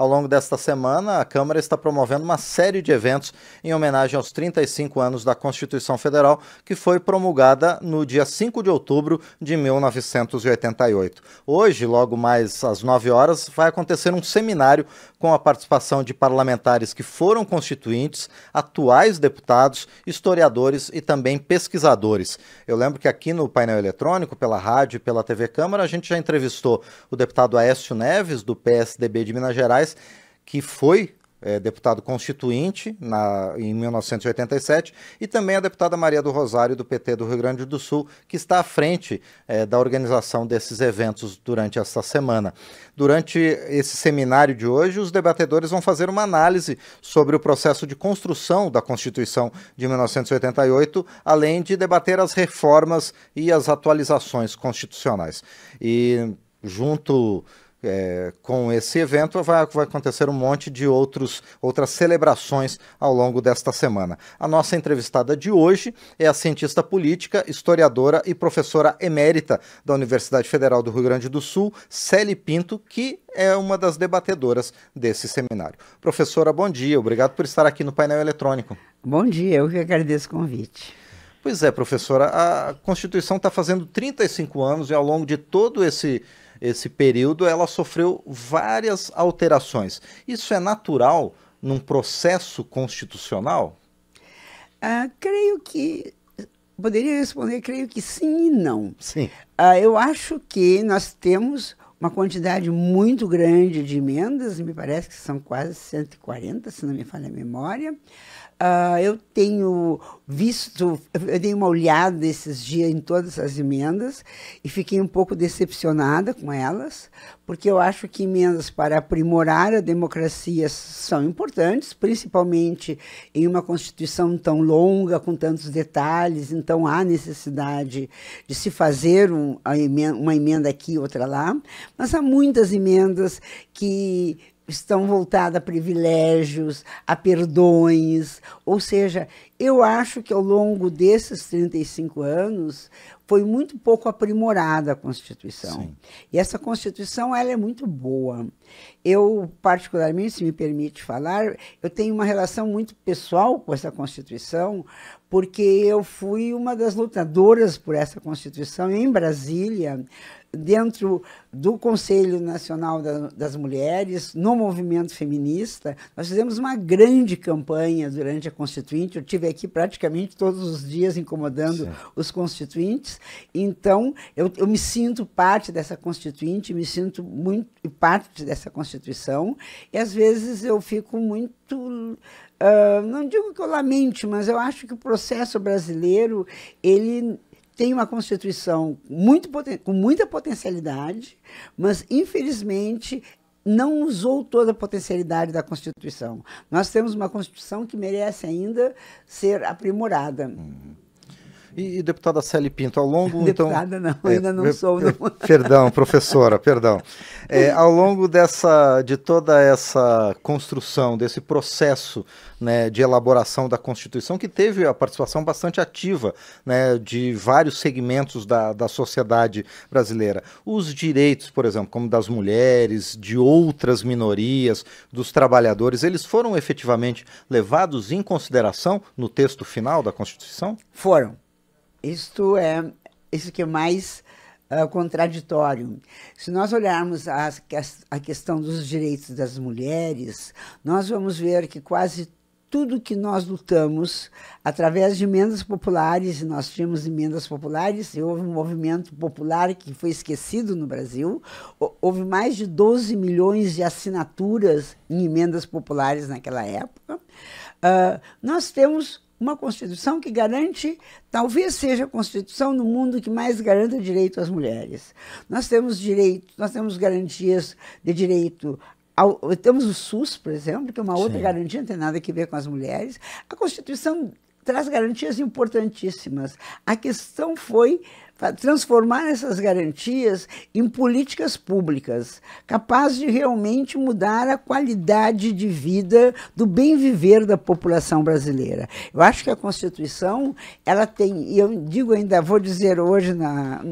Ao longo desta semana, a Câmara está promovendo uma série de eventos em homenagem aos 35 anos da Constituição Federal, que foi promulgada no dia 5 de outubro de 1988. Hoje, logo mais às 9 horas, vai acontecer um seminário com a participação de parlamentares que foram constituintes, atuais deputados, historiadores e também pesquisadores. Eu lembro que aqui no painel eletrônico, pela rádio e pela TV Câmara, a gente já entrevistou o deputado Aécio Neves, do PSDB de Minas Gerais, que foi é, deputado constituinte na, em 1987, e também a deputada Maria do Rosário, do PT do Rio Grande do Sul, que está à frente é, da organização desses eventos durante esta semana. Durante esse seminário de hoje, os debatedores vão fazer uma análise sobre o processo de construção da Constituição de 1988, além de debater as reformas e as atualizações constitucionais. E junto é, com esse evento vai, vai, acontecer um monte de outros, outras celebrações ao longo desta semana. A nossa entrevistada de hoje é a cientista política, historiadora e professora emérita da Universidade Federal do Rio Grande do Sul, Célie Pinto, que é uma das debatedoras desse seminário. Professora, bom dia. Obrigado por estar aqui no painel eletrônico. Bom dia, eu que agradeço o convite. Pois é, professora, a Constituição está fazendo 35 anos e ao longo de todo esse esse período, ela sofreu várias alterações. Isso é natural num processo constitucional? Ah, creio que. Poderia responder, creio que sim e não. Sim. Ah, eu acho que nós temos uma quantidade muito grande de emendas, me parece que são quase 140, se não me falha a memória. Uh, eu tenho visto, eu dei uma olhada esses dias em todas as emendas e fiquei um pouco decepcionada com elas, porque eu acho que emendas para aprimorar a democracia são importantes, principalmente em uma Constituição tão longa, com tantos detalhes, então há necessidade de se fazer um, uma emenda aqui, outra lá, mas há muitas emendas que estão voltadas a privilégios, a perdões. Ou seja, eu acho que ao longo desses 35 anos foi muito pouco aprimorada a Constituição. Sim. E essa Constituição ela é muito boa. Eu, particularmente, se me permite falar, eu tenho uma relação muito pessoal com essa Constituição, porque eu fui uma das lutadoras por essa Constituição em Brasília dentro do Conselho Nacional das Mulheres, no movimento feminista. Nós fizemos uma grande campanha durante a Constituinte. Eu tive aqui praticamente todos os dias incomodando Sim. os constituintes. Então, eu, eu, me sinto parte dessa Constituinte, me sinto muito parte dessa Constituição. E às vezes eu fico muito Uh, não digo que eu lamente, mas eu acho que o processo brasileiro ele tem uma Constituição muito, com muita potencialidade, mas, infelizmente, não usou toda a potencialidade da Constituição. Nós temos uma Constituição que merece ainda ser aprimorada. Uhum. E, e deputada Célia Pinto, ao longo. Então, deputada, então, não, é, ainda não sou. Não. Perdão, professora, perdão. É, ao longo dessa, de toda essa construção, desse processo né, de elaboração da Constituição, que teve a participação bastante ativa né, de vários segmentos da, da sociedade brasileira, os direitos, por exemplo, como das mulheres, de outras minorias, dos trabalhadores, eles foram efetivamente levados em consideração no texto final da Constituição? Foram. Isto é isso que é mais uh, contraditório. Se nós olharmos a, a questão dos direitos das mulheres, nós vamos ver que quase tudo que nós lutamos através de emendas populares, nós tínhamos emendas populares, e houve um movimento popular que foi esquecido no Brasil. Houve mais de 12 milhões de assinaturas em emendas populares naquela época. Uh, nós temos uma Constituição que garante, talvez seja a Constituição no mundo que mais garanta direito às mulheres. Nós temos direito, nós temos garantias de direito ao, temos o SUS, por exemplo, que é uma outra Sim. garantia, não tem nada a ver com as mulheres. A Constituição traz garantias importantíssimas. A questão foi transformar essas garantias em políticas públicas, capazes de realmente mudar a qualidade de vida do bem viver da população brasileira. Eu acho que a Constituição, ela tem, e eu digo ainda, vou dizer hoje na,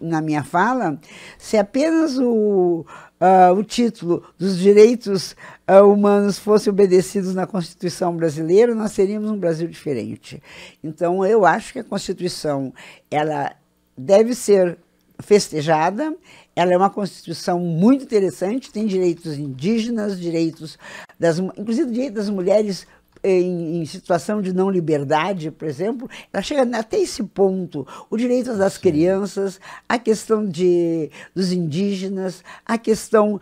na minha fala, se apenas o, uh, o título dos direitos uh, humanos fosse obedecidos na Constituição brasileira, nós teríamos um Brasil diferente. Então, eu acho que a Constituição ela deve ser festejada. Ela é uma constituição muito interessante, tem direitos indígenas, direitos das, inclusive direitos das mulheres em, em, situação de não liberdade, por exemplo, ela chega até esse ponto. O direito das Sim. crianças, a questão de, dos indígenas, a questão uh,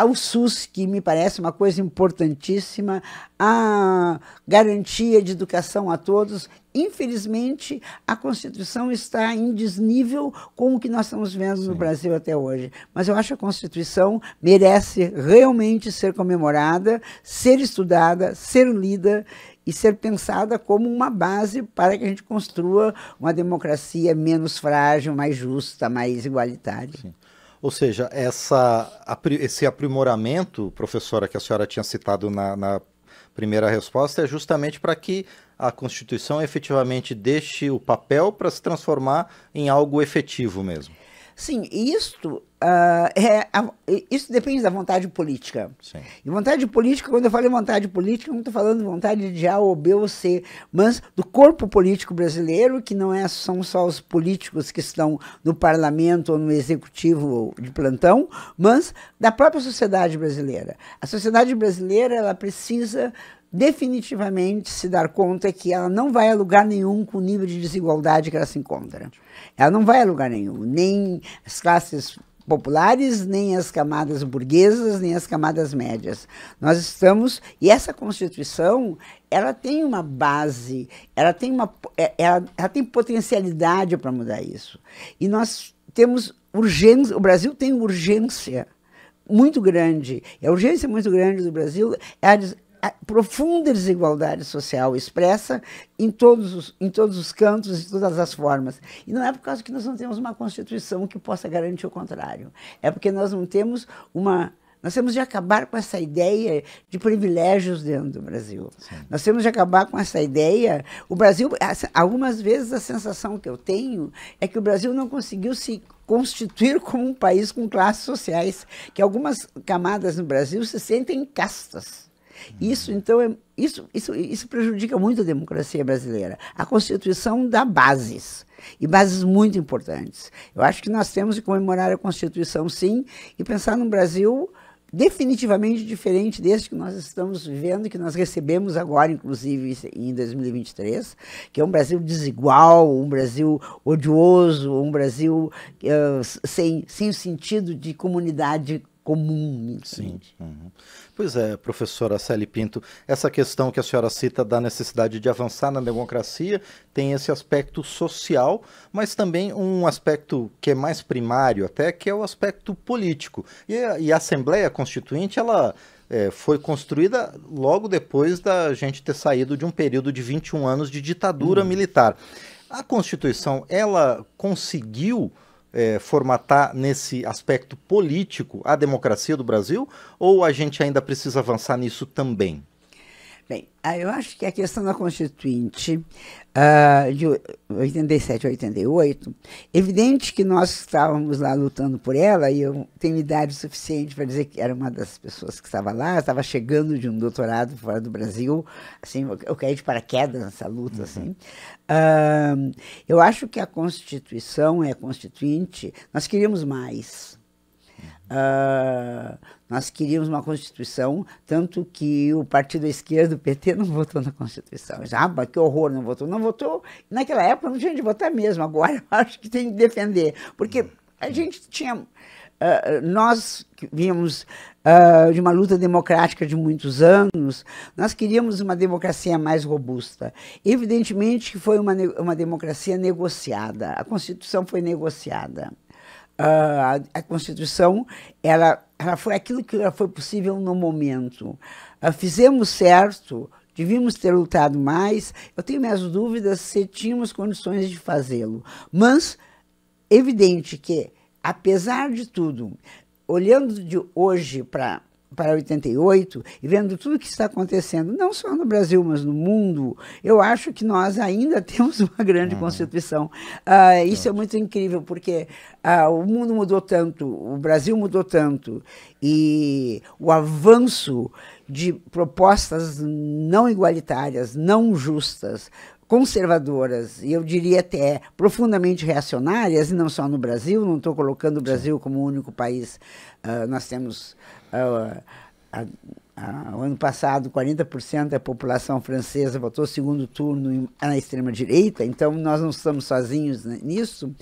ao SUS, que me parece uma coisa importantíssima, a garantia de educação a todos. Infelizmente, a Constituição está em desnível com o que nós estamos vendo Sim. no Brasil até hoje. Mas eu acho que a Constituição merece realmente ser comemorada, ser estudada, ser lida e ser pensada como uma base para que a gente construa uma democracia menos frágil, mais justa, mais igualitária. Sim. Ou seja, essa, esse aprimoramento, professora, que a senhora tinha citado na, na primeira resposta, é justamente para que a Constituição efetivamente deixe o papel para se transformar em algo efetivo mesmo. Sim, isto, uh, é, a, é, isso depende da vontade política. Sim. E vontade política, quando eu falo em vontade política, não estou falando de vontade de A ou B ou C, mas do corpo político brasileiro, que não é, são só os políticos que estão no parlamento ou no executivo de plantão, mas da própria sociedade brasileira. A sociedade brasileira ela precisa definitivamente se dar conta que ela não vai a lugar nenhum com o nível de desigualdade que ela se encontra. Ela não vai a lugar nenhum, nem as classes populares, nem as camadas burguesas, nem as camadas médias. Nós estamos e essa Constituição, ela tem uma base, ela tem uma é, ela, ela tem potencialidade para mudar isso. E nós temos urgência, o Brasil tem urgência muito grande. E a urgência muito grande do Brasil é a profunda desigualdade social expressa em todos, os, em todos os cantos, de todas as formas. E não é por causa que nós não temos uma Constituição que possa garantir o contrário. É porque nós não temos uma nós temos de acabar com essa ideia de privilégios dentro do Brasil. Sim. Nós temos de acabar com essa ideia. O Brasil, algumas vezes a sensação que eu tenho é que o Brasil não conseguiu se constituir como um país com classes sociais, que algumas camadas no Brasil se sentem castas. Isso, então, é, isso, isso, isso prejudica muito a democracia brasileira. A Constituição dá bases, e bases muito importantes. Eu acho que nós temos que comemorar a Constituição, sim, e pensar num Brasil definitivamente diferente deste que nós estamos vivendo, que nós recebemos agora, inclusive em 2023, que é um Brasil desigual, um Brasil odioso, um Brasil uh, sem, sem sentido de comunidade comum. Sim. Uhum. Pois é, professora Celi Pinto, essa questão que a senhora cita da necessidade de avançar na democracia tem esse aspecto social, mas também um aspecto que é mais primário até, que é o aspecto político. E a, e a Assembleia Constituinte, ela é, foi construída logo depois da gente ter saído de um período de 21 anos de ditadura hum. militar. A Constituição, ela conseguiu é, formatar nesse aspecto político a democracia do Brasil ou a gente ainda precisa avançar nisso também? Bem, ah, eu acho que a questão da Constituinte uh, de 87 a 88, evidente que nós estávamos lá lutando por ela, e eu tenho idade suficiente para dizer que era uma das pessoas que estava lá, estava chegando de um doutorado fora do Brasil, assim, eu caí de paraquedas nessa luta, assim. uhum. assim. Uh, eu acho que a Constituição é a Constituinte, nós queríamos mais, Uh, nós queríamos uma Constituição, tanto que o partido da esquerda, o PT, não votou na Constituição. Já, ah, que horror, não votou. Não votou, naquela época não tinha de votar mesmo, agora eu acho que tem de defender. Porque a gente tinha. Uh, nós que vínhamos uh, de uma luta democrática de muitos anos, nós queríamos uma democracia mais robusta. Evidentemente que foi uma, uma democracia negociada, a Constituição foi negociada. Uh, a, Constituição ela, ela foi aquilo que foi possível no momento. Uh, fizemos certo, devíamos ter lutado mais. Eu tenho minhas dúvidas se tínhamos condições de fazê-lo. Mas, evidente que, apesar de tudo, olhando de hoje para para 88 e vendo tudo o que está acontecendo, não só no Brasil, mas no mundo, eu acho que nós ainda temos uma grande uhum. Constituição. Uh, isso é muito incrível, porque uh, o mundo mudou tanto, o Brasil mudou tanto, e o avanço de propostas não igualitárias, não justas, conservadoras, e eu diria até profundamente reacionárias, e não só no Brasil, não estou colocando o Brasil como o único país. Uh, nós temos é, a, a, o ano passado 40% da população francesa votou segundo turno na extrema direita, então nós não estamos sozinhos nisso.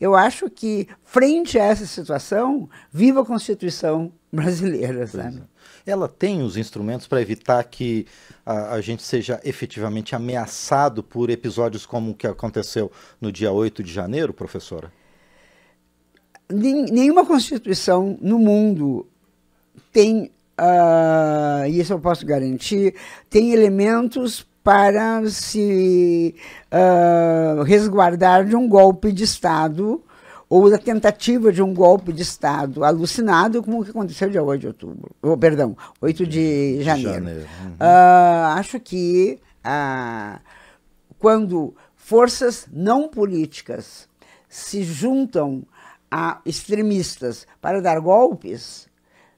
Eu acho que frente a essa situação, viva a Constituição brasileira, sabe? É. Ela tem os instrumentos para evitar que a, a, gente seja efetivamente ameaçado por episódios como o que aconteceu no dia 8 de janeiro, professora? Nenhuma Constituição no mundo tem, uh, isso eu posso garantir, tem elementos para se uh, resguardar de um golpe de Estado ou da tentativa de um golpe de Estado alucinado, como o que aconteceu dia 8 de outubro, oh, perdão, 8 de janeiro. janeiro. Uhum. Uh, acho que uh, quando forças não políticas se juntam a extremistas para dar golpes,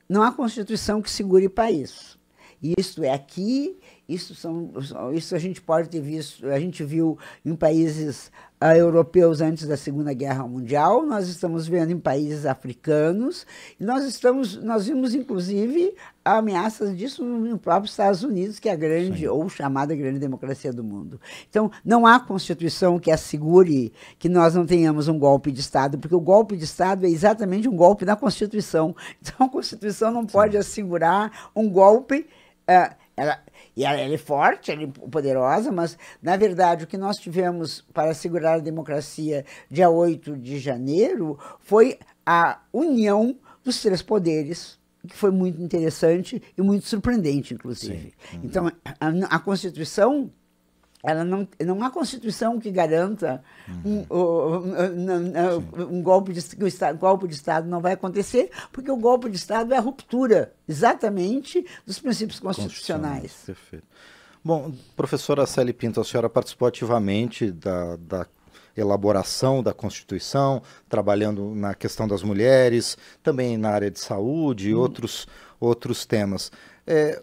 não há Constituição que segure para isso. Isto é aqui isso, são, isso a gente pode ter visto, a gente viu em países uh, europeus antes da Segunda Guerra Mundial, nós estamos vendo em países africanos, e nós estamos, nós vimos inclusive ameaças disso no próprio Estados Unidos, que é a grande Sim. ou chamada grande democracia do mundo. Então, não há constituição que assegure que nós não tenhamos um golpe de Estado, porque o golpe de Estado é exatamente um golpe na Constituição. Então, a Constituição não Sim. pode assegurar um golpe uh, ela, e ela, ela, é forte, ela é poderosa, mas, na verdade, o que nós tivemos para assegurar a democracia dia 8 de janeiro foi a união dos três poderes, que foi muito interessante e muito surpreendente, inclusive. Uhum. Então, a, a Constituição ela não, não há constituição que garanta uhum. um, um, um, um, golpe de que o estado, golpe de estado não vai acontecer porque o golpe de estado é a ruptura exatamente dos princípios constitucionais. Perfeito. Bom, professora Célia Pinto, a senhora participou ativamente da, da elaboração da Constituição, trabalhando na questão das mulheres, também na área de saúde e uhum. outros, outros temas. É,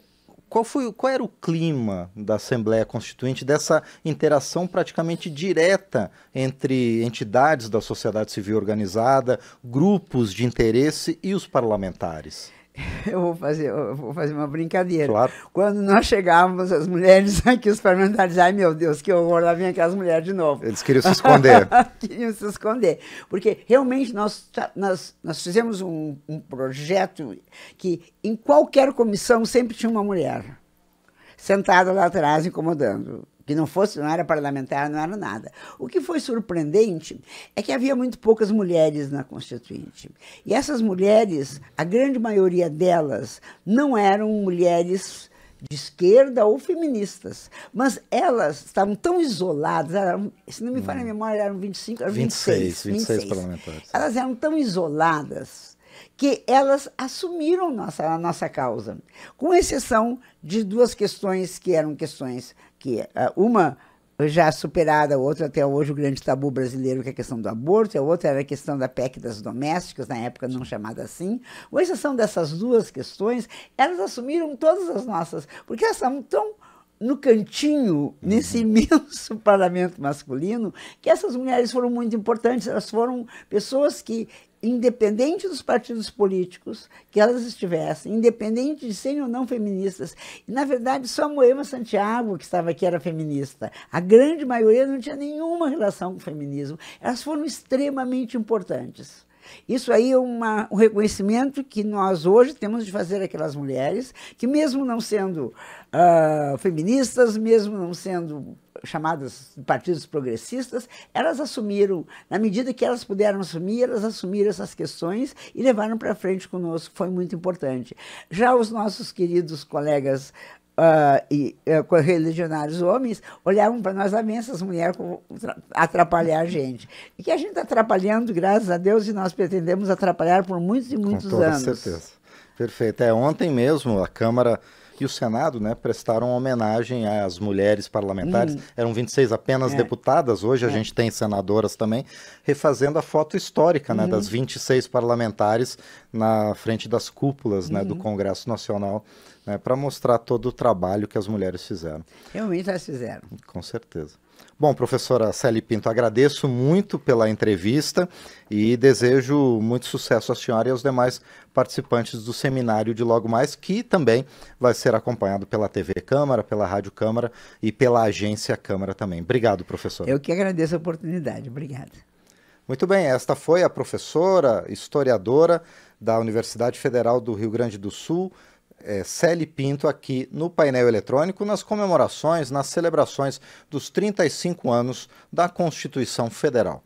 qual, foi, qual era o clima da Assembleia Constituinte, dessa interação praticamente direta entre entidades da sociedade civil organizada, grupos de interesse e os parlamentares? eu vou fazer, eu vou fazer uma brincadeira. Claro. Quando nós chegávamos, as mulheres aqui, os parlamentares, ai meu Deus, que horror, lá vem aquelas mulheres de novo. Eles queriam se esconder. queriam se esconder. Porque realmente nós, nós, nós fizemos um, um projeto que em qualquer comissão sempre tinha uma mulher sentada lá atrás incomodando que não fosse, não era parlamentar, não era nada. O que foi surpreendente é que havia muito poucas mulheres na Constituinte. E essas mulheres, a grande maioria delas, não eram mulheres de esquerda ou feministas, mas elas estavam tão isoladas, eram, se não me falha a hum. memória, eram 25, eram 26, 26, 26, 26 parlamentares. Elas eram tão isoladas que elas assumiram nossa, a nossa causa, com exceção de duas questões que eram questões que ah, uma já superada, a outra até hoje o grande tabu brasileiro, que é a questão do aborto, a outra era a questão da PEC das domésticas, na época não chamada assim. Com exceção dessas duas questões, elas assumiram todas as nossas, porque elas estavam tão no cantinho, uhum. nesse imenso parlamento masculino, que essas mulheres foram muito importantes, elas foram pessoas que independente dos partidos políticos que elas estivessem, independente de serem ou não feministas. Na verdade, só Moema Santiago, que estava aqui, era feminista. A grande maioria não tinha nenhuma relação com o feminismo. Elas foram extremamente importantes. Isso aí é uma, um reconhecimento que nós hoje temos de fazer aquelas mulheres que, mesmo não sendo uh, feministas, mesmo não sendo chamadas partidos progressistas, elas assumiram, na medida que elas puderam assumir, elas assumiram essas questões e levaram para frente conosco, foi muito importante. Já os nossos queridos colegas uh, e uh, religionários homens olhavam para nós, amém, essas mulheres atrapalhar a gente. E que a gente está atrapalhando, graças a Deus, e nós pretendemos atrapalhar por muitos e muitos anos. Com toda anos. certeza. Perfeito. É, ontem mesmo a Câmara e o Senado né, prestaram homenagem às mulheres parlamentares. Hum. Eram 26 apenas é. deputadas, hoje é. a gente tem senadoras também, refazendo a foto histórica né, das 26 uhum. parlamentares na frente das cúpulas né, do uhum. Congresso Nacional. Né, para mostrar todo o trabalho que as mulheres fizeram. Realmente elas fizeram. Com certeza. Bom, professora Célia Pinto, agradeço muito pela entrevista e desejo muito sucesso à senhora e aos demais participantes do seminário de logo mais, que também vai ser acompanhado pela TV Câmara, pela Rádio Câmara e pela Agência Câmara também. Obrigado, professora. Eu que agradeço a oportunidade. Obrigada. Muito bem, esta foi a professora, historiadora da Universidade Federal do Rio Grande do Sul, é, Celi Pinto aqui no painel eletrônico nas comemorações, nas celebrações dos 35 anos da Constituição Federal.